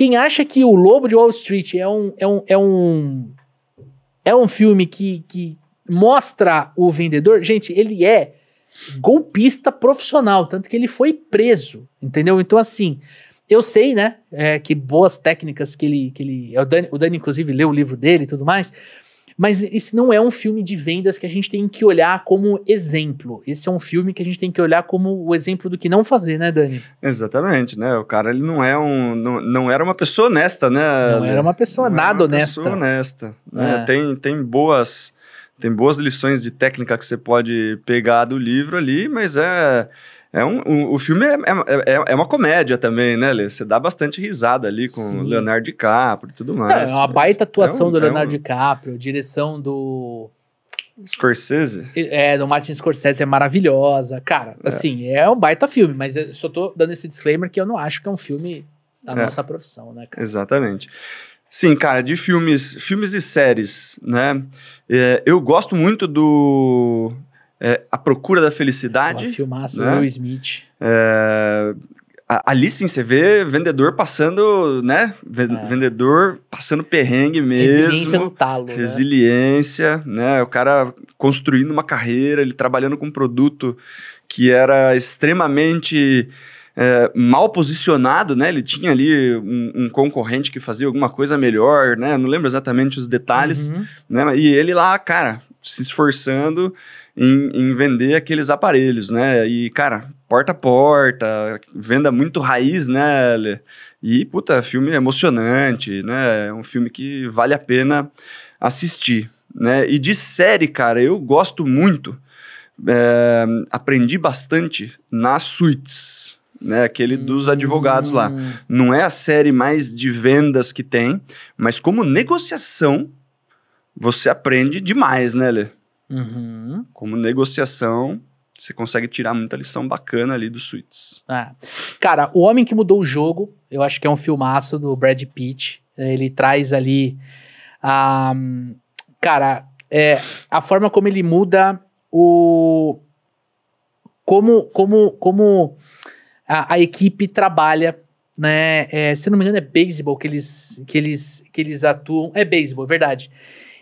Quem acha que O Lobo de Wall Street é um, é um, é um, é um filme que, que mostra o vendedor, gente, ele é golpista profissional, tanto que ele foi preso, entendeu? Então, assim, eu sei, né, é, que boas técnicas que ele. Que ele é o, Dani, o Dani, inclusive, leu o livro dele e tudo mais. Mas esse não é um filme de vendas que a gente tem que olhar como exemplo. Esse é um filme que a gente tem que olhar como o exemplo do que não fazer, né, Dani? Exatamente, né? O cara ele não é um, não, não era uma pessoa honesta, né? Não era uma pessoa não nada uma honesta. Pessoa honesta. Né? É. Tem tem boas tem boas lições de técnica que você pode pegar do livro ali, mas é é um, um, o filme é, é, é, é, uma comédia também, né, Lê? Você dá bastante risada ali com o Leonardo DiCaprio e tudo mais. é uma baita atuação é um, do Leonardo é um... DiCaprio, direção do. Scorsese? É, do Martin Scorsese é maravilhosa. Cara, é. assim, é um baita filme, mas eu só tô dando esse disclaimer que eu não acho que é um filme da é. nossa profissão, né, cara? Exatamente. Sim, cara, de filmes, filmes e séries, né? eu gosto muito do é, A Procura da Felicidade. Uma filmaço, né? Will Smith. É, ali sim, você vê vendedor passando, né? É. Vendedor é. passando perrengue mesmo. Resiliência no talo. Né? Resiliência, né? né? O cara construindo uma carreira, ele trabalhando com um produto que era extremamente é, mal posicionado, né? Ele tinha ali um, um, concorrente que fazia alguma coisa melhor, né? Não lembro exatamente os detalhes, uhum. né? E ele lá, cara, se esforçando em, em, vender aqueles aparelhos, né? E, cara, porta a porta, venda muito raiz, né? E, puta, filme emocionante, né? É um filme que vale a pena assistir, né? E de série, cara, eu gosto muito. É, aprendi bastante na Suits, né? Aquele dos hum. advogados hum. lá. Não é a série mais de vendas que tem, mas como negociação, você aprende demais, né, Lê? Uhum. Como negociação, você consegue tirar muita lição bacana ali dos suítes. É. Cara, O Homem que Mudou o Jogo, eu acho que é um filmaço do Brad Pitt. Ele traz ali. a ah, cara, é, a forma como ele muda o. Como, como, como a, a equipe trabalha né? É, se não me engano, é beisebol que eles, que eles, que eles atuam. É beisebol, é verdade.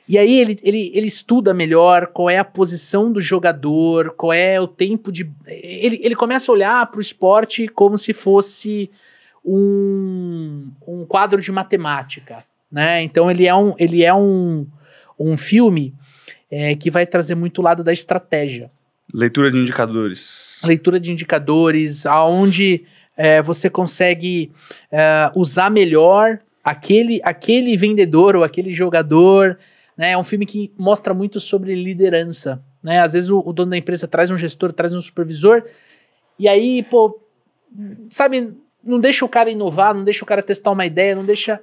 E aí ele, ele, ele estuda melhor qual é a posição do jogador, qual é o tempo de. Ele, ele começa a olhar para o esporte como se fosse um, um quadro de matemática. Né? Então ele é um, ele é um, um filme é, que vai trazer muito o lado da estratégia. Leitura de indicadores. Leitura de indicadores, aonde é, você consegue é, usar melhor aquele, aquele vendedor ou aquele jogador né? É um filme que mostra muito sobre liderança. Né? Às vezes o, o dono da empresa traz um gestor, traz um supervisor, e aí, pô, sabe, não deixa o cara inovar, não deixa o cara testar uma ideia, não deixa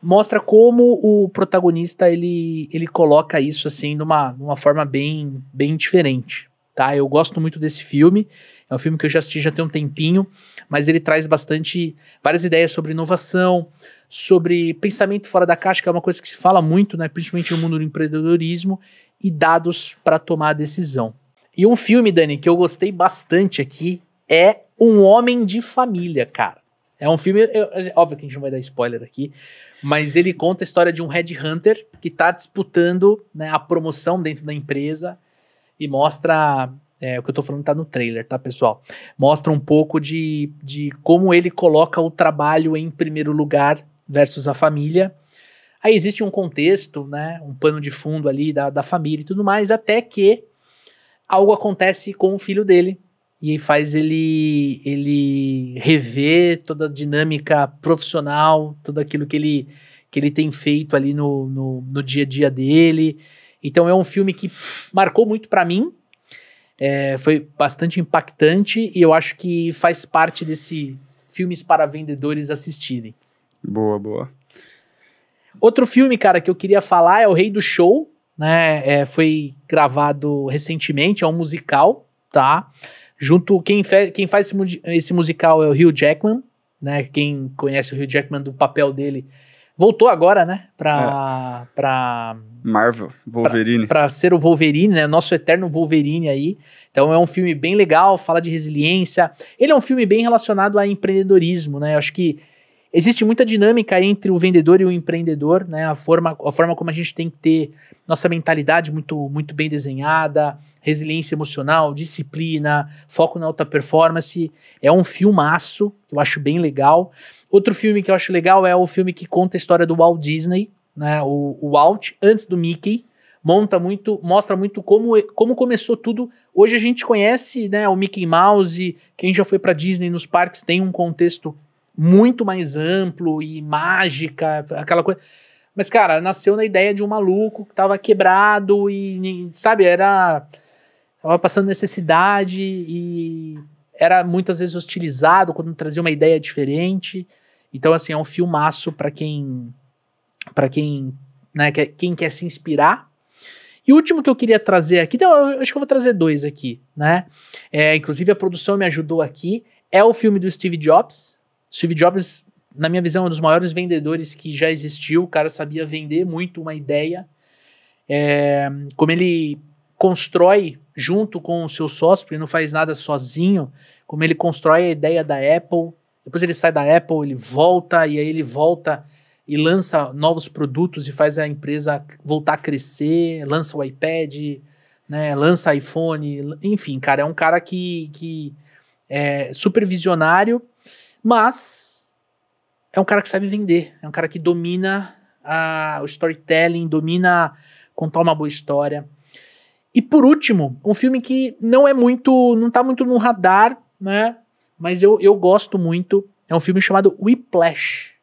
mostra como o protagonista ele, ele coloca isso assim de uma, uma forma bem, bem diferente tá? Eu gosto muito desse filme. É um filme que eu já assisti já tem um tempinho, mas ele traz bastante várias ideias sobre inovação, sobre pensamento fora da caixa, que é uma coisa que se fala muito, né, principalmente no mundo do empreendedorismo, e dados para tomar a decisão. E um filme, Dani, que eu gostei bastante aqui é Um Homem de Família, cara. É um filme, eu, óbvio que a gente não vai dar spoiler aqui, mas ele conta a história de um headhunter que está disputando né, a promoção dentro da empresa e mostra. É, o que eu tô falando tá no trailer, tá, pessoal? Mostra um pouco de, de como ele coloca o trabalho em primeiro lugar versus a família. Aí existe um contexto, né, um pano de fundo ali da, da família e tudo mais, até que algo acontece com o filho dele e faz ele ele rever toda a dinâmica profissional, tudo aquilo que ele que ele tem feito ali no, no, no dia a dia dele. Então é um filme que marcou muito para mim, é, foi bastante impactante e eu acho que faz parte desse filmes para vendedores assistirem. Boa, boa. Outro filme, cara, que eu queria falar é O Rei do Show, né? É, foi gravado recentemente, é um musical, tá? Junto quem, fe, quem faz esse, esse musical é o Hugh Jackman, né? Quem conhece o Hugh Jackman do papel dele voltou agora, né? Pra, é. Marvel, Wolverine. Para ser o Wolverine, né? Nosso eterno Wolverine aí. Então é um filme bem legal, fala de resiliência. Ele é um filme bem relacionado a empreendedorismo, né? Eu acho que existe muita dinâmica entre o vendedor e o empreendedor, né? A forma, a forma como a gente tem que ter nossa mentalidade muito, muito bem desenhada, resiliência emocional, disciplina, foco na alta performance. É um filmaço, que eu acho bem legal. Outro filme que eu acho legal é o filme que conta a história do Walt Disney, né? O, o Walt, antes do Mickey, monta muito, mostra muito como, como começou tudo. Hoje a gente conhece né, o Mickey Mouse, quem já foi para Disney nos parques tem um contexto muito mais amplo e mágica, aquela coisa. Mas, cara, nasceu na ideia de um maluco que tava quebrado e, sabe, era. tava passando necessidade e era muitas vezes hostilizado quando trazia uma ideia diferente. Então, assim, é um filmaço para quem para quem, né, quer, quem quer se inspirar. E o último que eu queria trazer aqui, então, eu acho que eu vou trazer dois aqui, né? É, inclusive a produção me ajudou aqui. É o filme do Steve Jobs. Steve Jobs, na minha visão, é um dos maiores vendedores que já existiu. O cara sabia vender muito uma ideia. É, como ele constrói junto com o seu sócio, porque ele não faz nada sozinho, como ele constrói a ideia da Apple. Depois ele sai da Apple, ele volta, e aí ele volta e lança novos produtos e faz a empresa voltar a crescer, lança o iPad, né, lança iPhone, enfim, cara, é um cara que, que é super visionário, mas é um cara que sabe vender, é um cara que domina a, o storytelling, domina contar uma boa história. E por último, um filme que não é muito, não tá muito no radar, né? Mas eu, eu gosto muito. É um filme chamado Whiplash.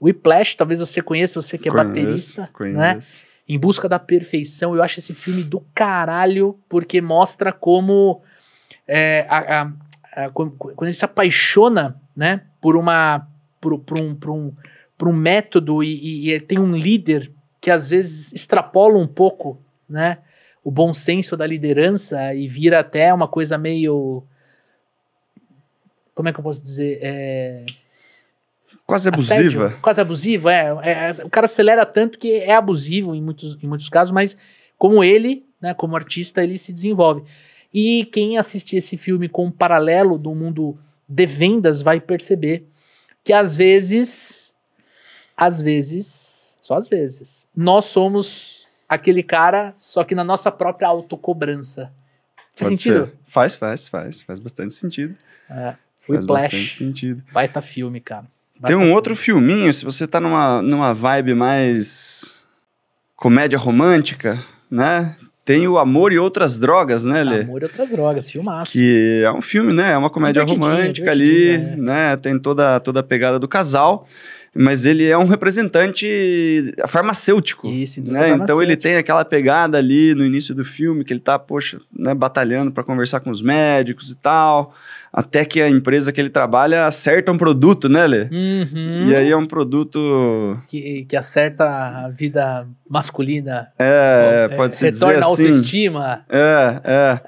Whiplash, talvez você conheça, você que é conheço, baterista, né? conheço. né? Em Busca da Perfeição, eu acho esse filme do caralho, porque mostra como é, a, a, a, quando ele se apaixona, né, por uma por, por, um, por, um, por um método e, e, e tem um líder que às vezes extrapola um pouco, né, o bom senso da liderança e vira até uma coisa meio como é que eu posso dizer? É, Quase abusiva. Assédio, quase abusiva, é, é, é, O cara acelera tanto que é abusivo em muitos, em muitos casos, mas como ele, né, como artista, ele se desenvolve. E quem assistir esse filme com um paralelo do mundo de vendas vai perceber que às vezes, às vezes, só às vezes, nós somos aquele cara, só que na nossa própria autocobrança. Faz Pode sentido? Ser. Faz, faz, faz. Faz bastante sentido. É. Faz flash. bastante sentido. Baita filme, cara. Tem um outro filminho, se você tá numa, numa vibe mais comédia romântica, né? Tem o Amor e Outras Drogas, né, Lê? Amor e Outras Drogas, filmaço. Que é um filme, né? É uma comédia romântica ali, é. né? Tem toda, toda a pegada do casal mas ele é um representante farmacêutico, Isso, né? Então ele tem aquela pegada ali no início do filme que ele tá, poxa, né, batalhando para conversar com os médicos e tal, até que a empresa que ele trabalha acerta um produto, né, Lê? Uhum. E aí é um produto que, que acerta a vida masculina. É, é pode ser. é, dizer retorna assim. Retorna a autoestima. É, é.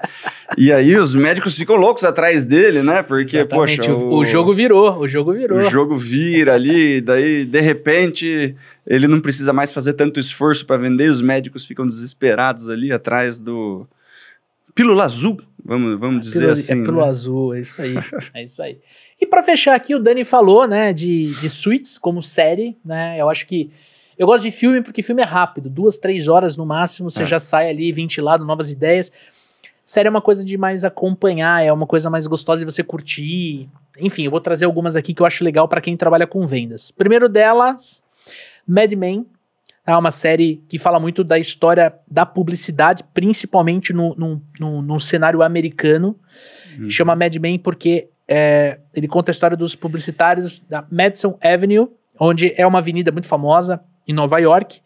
e aí os médicos ficam loucos atrás dele, né? Porque Exatamente. poxa, o, o jogo virou, o jogo virou. O jogo vira ali daí de repente ele não precisa mais fazer tanto esforço para vender, os médicos ficam desesperados ali atrás do pílula azul, vamos, vamos é, dizer pílula, assim. É né? pílula azul, é isso aí, é isso aí. E para fechar aqui, o Dani falou, né, de, de suits como série, né, eu acho que eu gosto de filme porque filme é rápido, duas, três horas no máximo, você é. já sai ali ventilado, novas ideias. Série é uma coisa de mais acompanhar, é uma coisa mais gostosa de você curtir, enfim, eu vou trazer algumas aqui que eu acho legal para quem trabalha com vendas. Primeiro delas, Mad Men. É uma série que fala muito da história da publicidade, principalmente no, no, no, cenário americano. Uhum. Chama Mad Men porque é, ele conta a história dos publicitários da Madison Avenue, onde é uma avenida muito famosa em Nova York.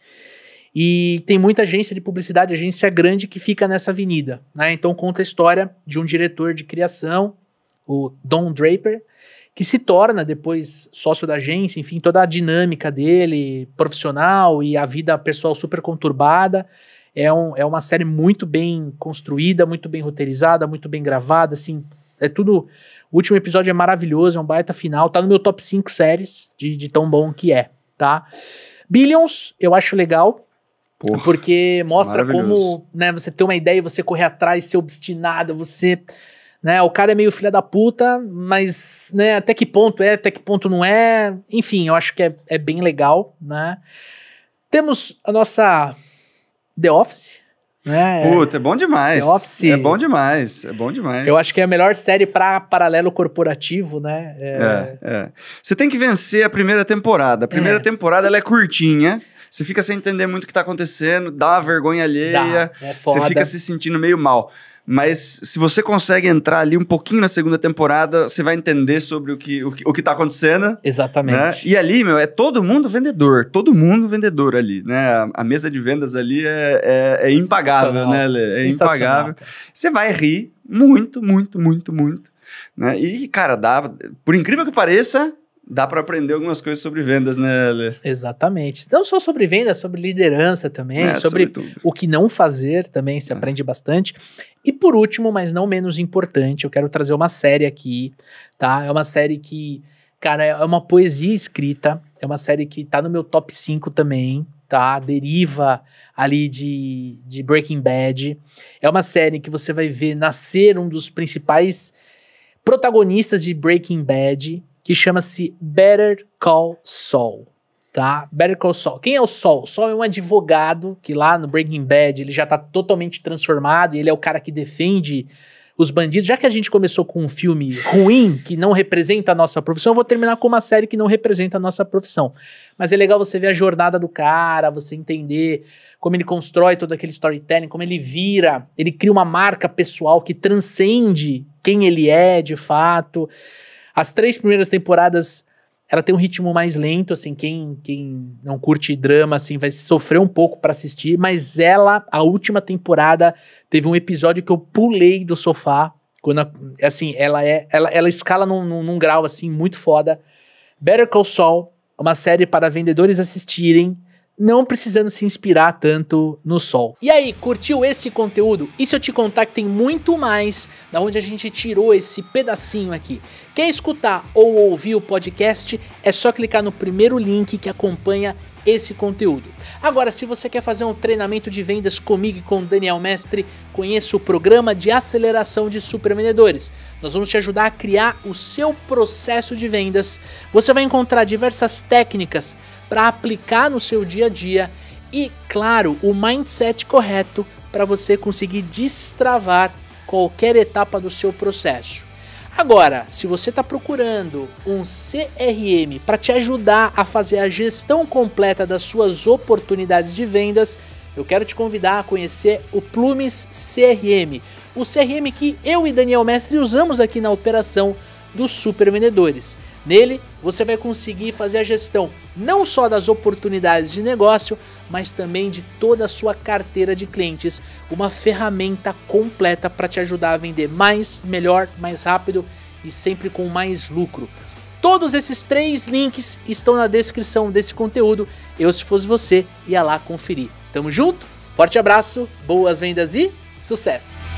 E tem muita agência de publicidade, agência grande que fica nessa avenida. Né? Então conta a história de um diretor de criação o Don Draper, que se torna depois sócio da agência, enfim, toda a dinâmica dele, profissional e a vida pessoal super conturbada. É, um, é uma série muito bem construída, muito bem roteirizada, muito bem gravada, assim, é tudo. O último episódio é maravilhoso, é um baita final, tá no meu top 5 séries de, de tão bom que é, tá? Billions, eu acho legal. Porra, porque mostra como né, você ter uma ideia e você correr atrás, ser obstinado, você né? O cara é meio filha da puta, mas, né, até que ponto é, até que ponto não é. Enfim, eu acho que é, é bem legal, né? Temos a nossa The Office, né? Puta, é bom demais. The Office. É bom demais, é bom demais. Eu acho que é a melhor série para paralelo corporativo, né? É... É, é. Você tem que vencer a primeira temporada. A primeira é. temporada ela é curtinha. Você fica sem entender muito o que tá acontecendo, dá uma vergonha alheia, dá, é você fica se sentindo meio mal. Mas se você consegue entrar ali um pouquinho na segunda temporada, você vai entender sobre o que, o que, o que tá acontecendo. Né? Exatamente. Né? E ali, meu, é todo mundo vendedor. Todo mundo vendedor ali, né? A, a mesa de vendas ali é, é, é, é impagável, né, Lê? É impagável. Você vai rir muito, muito, muito, muito. Né? E, cara, dá, por incrível que pareça, dá para aprender algumas coisas sobre vendas, né, Lê? Exatamente. Não só sobre vendas, sobre liderança também, é, sobre, o que não fazer também, se é. aprende bastante. E por último, mas não menos importante, eu quero trazer uma série aqui, tá? É uma série que, cara, é uma poesia escrita, é uma série que tá no meu top 5 também, tá? Deriva ali de, de Breaking Bad. É uma série que você vai ver nascer um dos principais protagonistas de Breaking Bad, que chama-se Better Call Saul. Tá? Better Call Saul. Quem é o Saul? Saul é um advogado que lá no Breaking Bad ele já está totalmente transformado e ele é o cara que defende os bandidos. Já que a gente começou com um filme ruim que não representa a nossa profissão, eu vou terminar com uma série que não representa a nossa profissão. Mas é legal você ver a jornada do cara, você entender como ele constrói todo aquele storytelling, como ele vira, ele cria uma marca pessoal que transcende quem ele é de fato. As três primeiras temporadas, ela tem um ritmo mais lento, assim, quem, quem não curte drama, assim, vai sofrer um pouco para assistir, mas ela, a última temporada, teve um episódio que eu pulei do sofá, quando, a, assim, ela é, ela, ela escala num, num, num grau, assim, muito foda. Better Call Saul, uma série para vendedores assistirem, não precisando se inspirar tanto no sol. E aí, curtiu esse conteúdo? E se eu te contar que tem muito mais da onde a gente tirou esse pedacinho aqui? Quer escutar ou ouvir o podcast? É só clicar no primeiro link que acompanha esse conteúdo. Agora, se você quer fazer um treinamento de vendas comigo e com Daniel Mestre, conheça o programa de aceleração de supervendedores. Nós vamos te ajudar a criar o seu processo de vendas. Você vai encontrar diversas técnicas para aplicar no seu dia a dia e, claro, o mindset correto para você conseguir destravar qualquer etapa do seu processo. Agora, se você está procurando um CRM para te ajudar a fazer a gestão completa das suas oportunidades de vendas, eu quero te convidar a conhecer o Plumes CRM, o CRM que eu e Daniel Mestre usamos aqui na operação dos Super Vendedores. Nele, você vai conseguir fazer a gestão não só das oportunidades de negócio, mas também de toda a sua carteira de clientes. Uma ferramenta completa para te ajudar a vender mais, melhor, mais rápido e sempre com mais lucro. Todos esses três links estão na descrição desse conteúdo. Eu, se fosse você, ia lá conferir. Tamo junto, forte abraço, boas vendas e sucesso!